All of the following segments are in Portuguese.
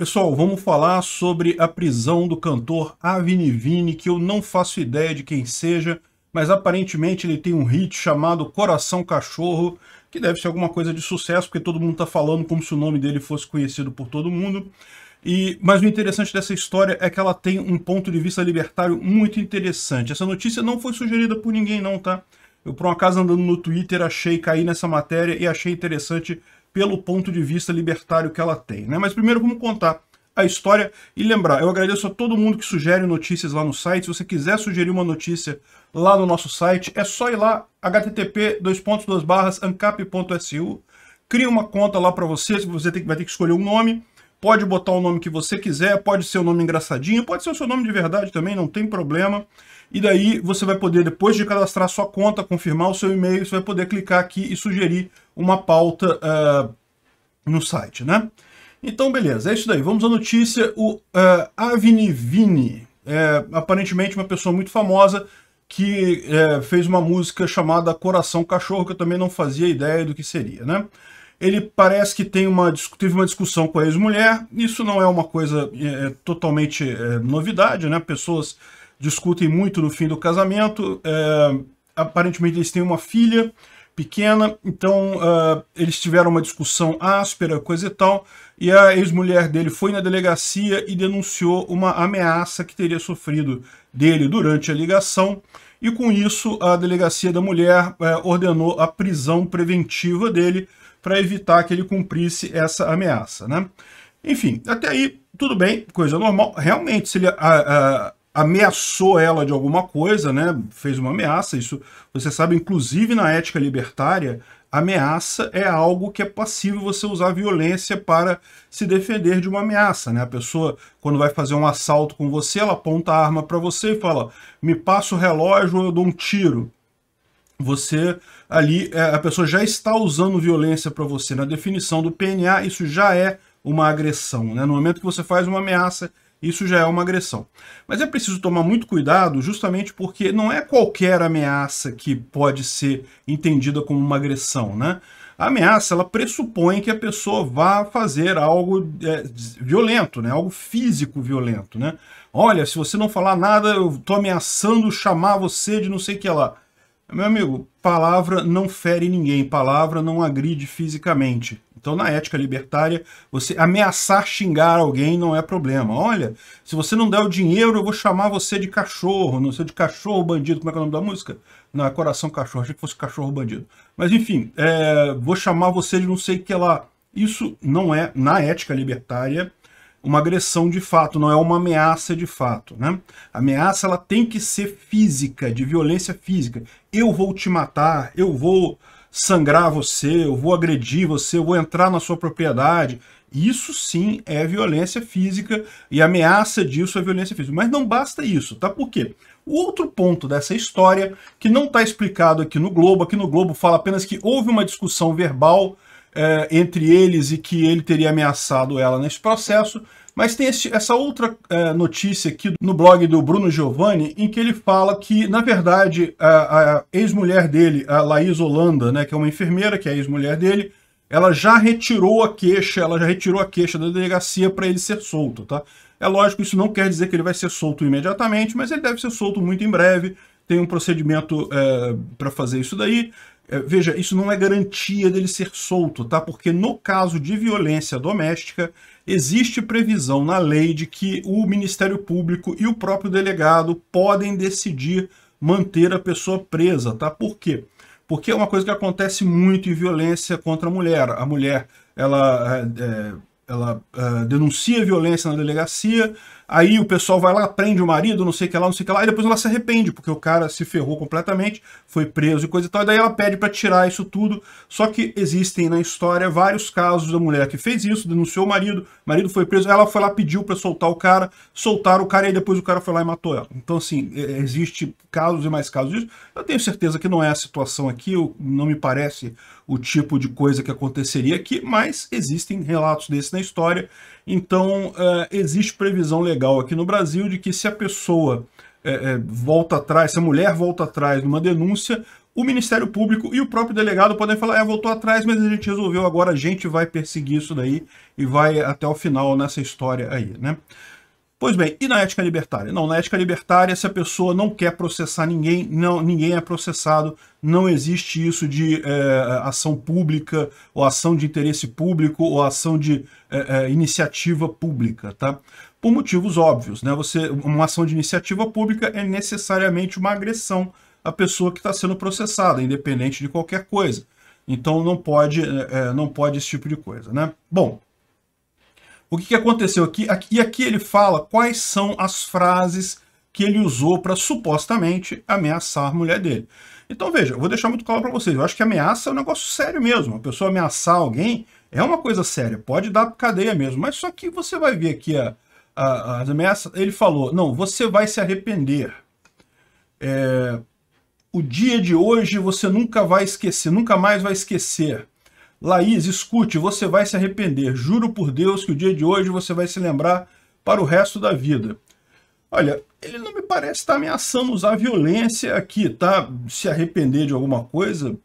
Pessoal, vamos falar sobre a prisão do cantor Avinivini, que eu não faço ideia de quem seja, mas aparentemente ele tem um hit chamado Coração Cachorro, que deve ser alguma coisa de sucesso, porque todo mundo está falando como se o nome dele fosse conhecido por todo mundo. E, mas o interessante dessa história é que ela tem um ponto de vista libertário muito interessante. Essa notícia não foi sugerida por ninguém não, tá? Eu, por um acaso, andando no Twitter, achei, cair nessa matéria e achei interessante pelo ponto de vista libertário que ela tem. Né? Mas primeiro vamos contar a história e lembrar, eu agradeço a todo mundo que sugere notícias lá no site, se você quiser sugerir uma notícia lá no nosso site, é só ir lá, http ancap.su, cria uma conta lá para você, você vai ter que escolher um nome, Pode botar o nome que você quiser, pode ser o um nome engraçadinho, pode ser o seu nome de verdade também, não tem problema. E daí você vai poder, depois de cadastrar sua conta, confirmar o seu e-mail, você vai poder clicar aqui e sugerir uma pauta uh, no site, né? Então, beleza, é isso daí. Vamos à notícia. O uh, Vini, é, aparentemente uma pessoa muito famosa, que é, fez uma música chamada Coração Cachorro, que eu também não fazia ideia do que seria, né? ele parece que tem uma, teve uma discussão com a ex-mulher. Isso não é uma coisa é, é, totalmente é, novidade, né? Pessoas discutem muito no fim do casamento. É, aparentemente eles têm uma filha pequena, então uh, eles tiveram uma discussão áspera, coisa e tal, e a ex-mulher dele foi na delegacia e denunciou uma ameaça que teria sofrido dele durante a ligação, e com isso a delegacia da mulher uh, ordenou a prisão preventiva dele, para evitar que ele cumprisse essa ameaça. Né? Enfim, até aí tudo bem, coisa normal. Realmente, se ele a, a, ameaçou ela de alguma coisa, né? fez uma ameaça, isso você sabe, inclusive na ética libertária, ameaça é algo que é passível você usar violência para se defender de uma ameaça. Né? A pessoa, quando vai fazer um assalto com você, ela aponta a arma para você e fala me passa o relógio ou eu dou um tiro. Você ali, é, a pessoa já está usando violência para você. Na definição do PNA, isso já é uma agressão. Né? No momento que você faz uma ameaça, isso já é uma agressão. Mas é preciso tomar muito cuidado, justamente porque não é qualquer ameaça que pode ser entendida como uma agressão. Né? A ameaça ela pressupõe que a pessoa vá fazer algo é, violento, né? algo físico violento. Né? Olha, se você não falar nada, eu estou ameaçando chamar você de não sei o que lá. Meu amigo, palavra não fere ninguém, palavra não agride fisicamente. Então, na ética libertária, você ameaçar xingar alguém não é problema. Olha, se você não der o dinheiro, eu vou chamar você de cachorro. Não sei de cachorro bandido, como é que é o nome da música? Não, é coração cachorro, achei que fosse cachorro bandido. Mas enfim, é, vou chamar você de não sei o que lá. Isso não é, na ética libertária, uma agressão de fato, não é uma ameaça de fato. Né? A ameaça ela tem que ser física, de violência física. Eu vou te matar, eu vou sangrar você, eu vou agredir você, eu vou entrar na sua propriedade. Isso sim é violência física e a ameaça disso é violência física. Mas não basta isso, tá? Por quê? O outro ponto dessa história, que não está explicado aqui no Globo, aqui no Globo fala apenas que houve uma discussão verbal é, entre eles e que ele teria ameaçado ela nesse processo. Mas tem esse, essa outra é, notícia aqui no blog do Bruno Giovanni, em que ele fala que, na verdade, a, a ex-mulher dele, a Laís Holanda, né, que é uma enfermeira, que é a ex-mulher dele, ela já retirou a queixa, ela já retirou a queixa da delegacia para ele ser solto, tá? É lógico, isso não quer dizer que ele vai ser solto imediatamente, mas ele deve ser solto muito em breve, tem um procedimento é, para fazer isso daí. É, veja, isso não é garantia dele ser solto, tá? Porque no caso de violência doméstica, existe previsão na lei de que o Ministério Público e o próprio delegado podem decidir manter a pessoa presa, tá? Por quê? Porque é uma coisa que acontece muito em violência contra a mulher. A mulher, ela, é, é ela é, denuncia violência na delegacia, Aí o pessoal vai lá, prende o marido, não sei o que lá, não sei o que lá. E depois ela se arrepende, porque o cara se ferrou completamente, foi preso e coisa e tal. E daí ela pede para tirar isso tudo. Só que existem na história vários casos da mulher que fez isso, denunciou o marido, o marido foi preso, ela foi lá, pediu para soltar o cara, soltaram o cara e depois o cara foi lá e matou ela. Então, assim, existe casos e mais casos disso. Eu tenho certeza que não é a situação aqui, não me parece o tipo de coisa que aconteceria aqui, mas existem relatos desse na história então, é, existe previsão legal aqui no Brasil de que se a pessoa é, é, volta atrás, se a mulher volta atrás numa denúncia, o Ministério Público e o próprio delegado podem falar, é, voltou atrás, mas a gente resolveu agora, a gente vai perseguir isso daí e vai até o final nessa história aí, né? Pois bem, e na ética libertária? Não, na ética libertária, se a pessoa não quer processar ninguém, não, ninguém é processado, não existe isso de é, ação pública, ou ação de interesse público, ou ação de é, é, iniciativa pública, tá? Por motivos óbvios, né? Você, uma ação de iniciativa pública é necessariamente uma agressão à pessoa que está sendo processada, independente de qualquer coisa. Então não pode, não pode esse tipo de coisa, né? Bom, o que, que aconteceu aqui? E aqui ele fala quais são as frases que ele usou para supostamente ameaçar a mulher dele. Então veja, eu vou deixar muito claro para vocês, eu acho que ameaça é um negócio sério mesmo. A pessoa ameaçar alguém é uma coisa séria, pode dar cadeia mesmo. Mas só que você vai ver aqui a, a, as ameaças, ele falou, não, você vai se arrepender. É, o dia de hoje você nunca vai esquecer, nunca mais vai esquecer. Laís, escute, você vai se arrepender. Juro por Deus que o dia de hoje você vai se lembrar para o resto da vida. Olha, ele não me parece estar ameaçando usar violência aqui, tá? Se arrepender de alguma coisa,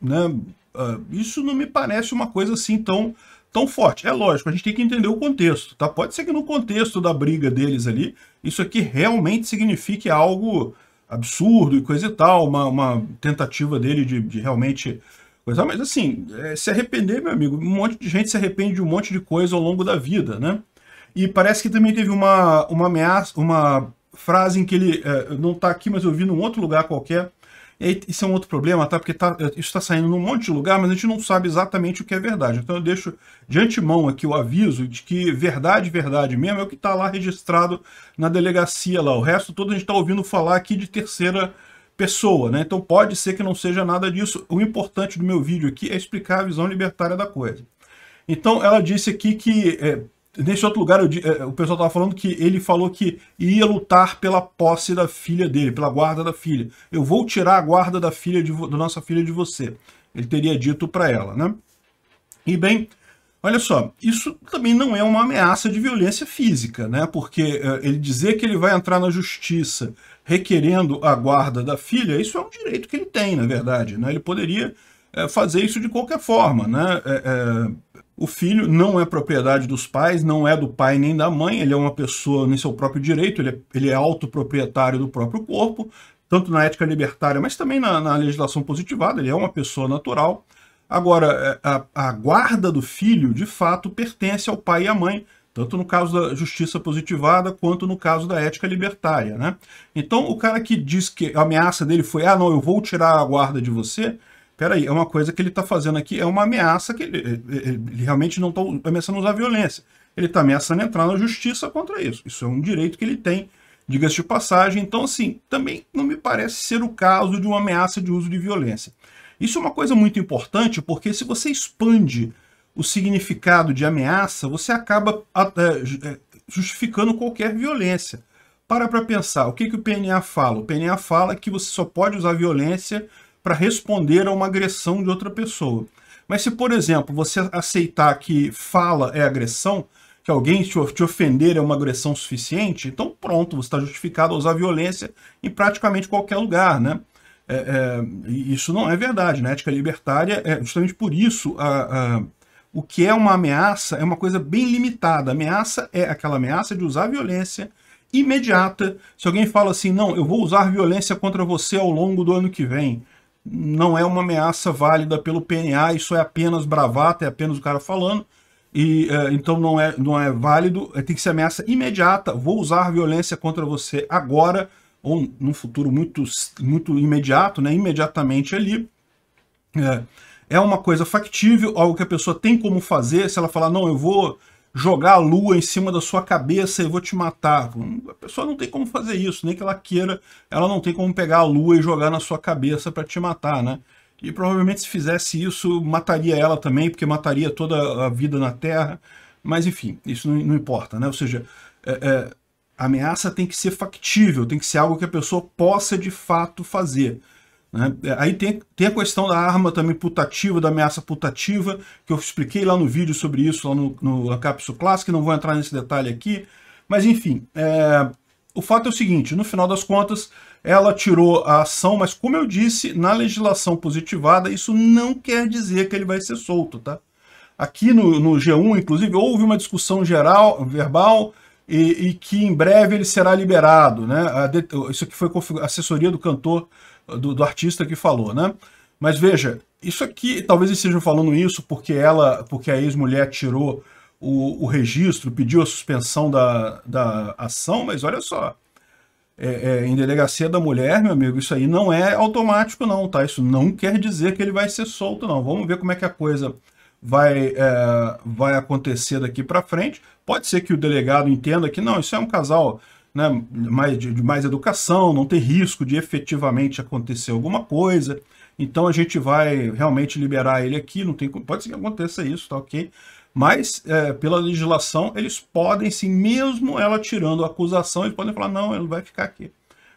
né? Uh, isso não me parece uma coisa assim tão, tão forte. É lógico, a gente tem que entender o contexto, tá? Pode ser que no contexto da briga deles ali, isso aqui realmente signifique algo absurdo e coisa e tal, uma, uma tentativa dele de, de realmente coisa. É, mas assim, é, se arrepender, meu amigo, um monte de gente se arrepende de um monte de coisa ao longo da vida, né? E parece que também teve uma, uma ameaça, uma frase em que ele é, não está aqui, mas eu vi num outro lugar qualquer. E isso é um outro problema, tá? Porque tá, é, isso está saindo num monte de lugar, mas a gente não sabe exatamente o que é verdade. Então eu deixo de antemão aqui o aviso de que verdade, verdade mesmo é o que está lá registrado na delegacia lá. O resto todo a gente está ouvindo falar aqui de terceira pessoa, né? Então pode ser que não seja nada disso. O importante do meu vídeo aqui é explicar a visão libertária da coisa. Então ela disse aqui que, é, nesse outro lugar, eu, é, o pessoal estava falando que ele falou que ia lutar pela posse da filha dele, pela guarda da filha. Eu vou tirar a guarda da filha de da nossa filha de você. Ele teria dito para ela, né? E bem, Olha só, isso também não é uma ameaça de violência física, né? Porque eh, ele dizer que ele vai entrar na justiça requerendo a guarda da filha, isso é um direito que ele tem, na verdade, né? Ele poderia eh, fazer isso de qualquer forma, né? Eh, o filho não é propriedade dos pais, não é do pai nem da mãe, ele é uma pessoa em seu próprio direito, ele é, ele é autoproprietário do próprio corpo, tanto na ética libertária, mas também na, na legislação positivada, ele é uma pessoa natural. Agora, é, a, a guarda do filho, de fato, pertence ao pai e à mãe, tanto no caso da justiça positivada quanto no caso da ética libertária. Né? Então, o cara que diz que a ameaça dele foi ah, não, eu vou tirar a guarda de você, peraí, é uma coisa que ele está fazendo aqui, é uma ameaça que ele, ele realmente não está ameaçando usar violência. Ele está ameaçando entrar na justiça contra isso. Isso é um direito que ele tem, diga-se de passagem. Então, assim, também não me parece ser o caso de uma ameaça de uso de violência. Isso é uma coisa muito importante porque se você expande o significado de ameaça, você acaba ah, é, é, justificando qualquer violência. Para para pensar, o que, que o PNA fala? O PNA fala que você só pode usar violência para responder a uma agressão de outra pessoa. Mas se, por exemplo, você aceitar que fala é agressão, que alguém te ofender é uma agressão suficiente, então pronto, você está justificado a usar violência em praticamente qualquer lugar, né? É, é, isso não é verdade. Na né? ética libertária, é justamente por isso, a, a, o que é uma ameaça é uma coisa bem limitada. A ameaça é aquela ameaça de usar violência imediata. Se alguém fala assim, não, eu vou usar violência contra você ao longo do ano que vem, não é uma ameaça válida pelo PNA, isso é apenas bravata, é apenas o cara falando, e é, então não é, não é válido, tem que ser ameaça imediata, vou usar violência contra você agora, ou num futuro muito, muito imediato, né, imediatamente ali, é, é uma coisa factível, algo que a pessoa tem como fazer, se ela falar, não, eu vou jogar a lua em cima da sua cabeça e vou te matar. A pessoa não tem como fazer isso, nem que ela queira, ela não tem como pegar a lua e jogar na sua cabeça para te matar, né? E provavelmente se fizesse isso, mataria ela também, porque mataria toda a vida na Terra. Mas enfim, isso não, não importa, né? Ou seja, é, é, a ameaça tem que ser factível, tem que ser algo que a pessoa possa de fato fazer. Né? Aí tem, tem a questão da arma também putativa, da ameaça putativa, que eu expliquei lá no vídeo sobre isso, lá no, no na Capsule Classic, não vou entrar nesse detalhe aqui. Mas enfim, é, o fato é o seguinte, no final das contas, ela tirou a ação, mas como eu disse, na legislação positivada, isso não quer dizer que ele vai ser solto, tá? Aqui no, no G1, inclusive, houve uma discussão geral, verbal, e, e, que em breve ele será liberado, né? isso aqui foi a assessoria do cantor, do, do, artista que falou, né? Mas veja, isso aqui, talvez eles estejam falando isso porque ela, porque a ex-mulher tirou o, o, registro, pediu a suspensão da, da ação, mas olha só, é, é, em delegacia da mulher, meu amigo, isso aí não é automático não, tá? Isso não quer dizer que ele vai ser solto não. Vamos ver como é que a coisa vai, é, vai acontecer daqui para frente. Pode ser que o delegado entenda que não, isso é um casal né, mais, de, de mais educação, não tem risco de efetivamente acontecer alguma coisa. Então a gente vai realmente liberar ele aqui, não tem pode ser que aconteça isso, tá ok? Mas é, pela legislação eles podem, sim, mesmo ela tirando a acusação, eles podem falar não, ele vai ficar aqui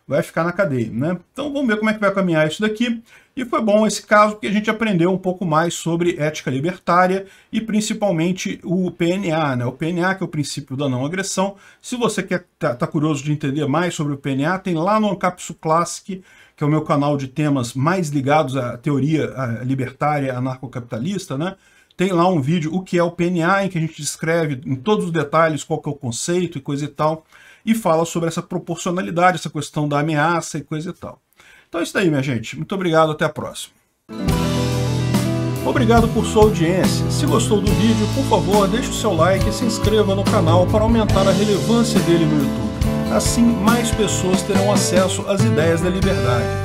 vai ficar na cadeia, né? Então vamos ver como é que vai caminhar isso daqui. E foi bom esse caso porque a gente aprendeu um pouco mais sobre ética libertária e principalmente o PNA, né? O PNA que é o princípio da não agressão. Se você quer tá, tá curioso de entender mais sobre o PNA, tem lá no Ancapsu Classic, que é o meu canal de temas mais ligados à teoria libertária anarcocapitalista, né? Tem lá um vídeo, o que é o PNA, em que a gente descreve em todos os detalhes qual que é o conceito e coisa e tal, e fala sobre essa proporcionalidade, essa questão da ameaça e coisa e tal. Então é isso daí, minha gente. Muito obrigado, até a próxima. Obrigado por sua audiência. Se gostou do vídeo, por favor, deixe o seu like e se inscreva no canal para aumentar a relevância dele no YouTube. Assim, mais pessoas terão acesso às ideias da liberdade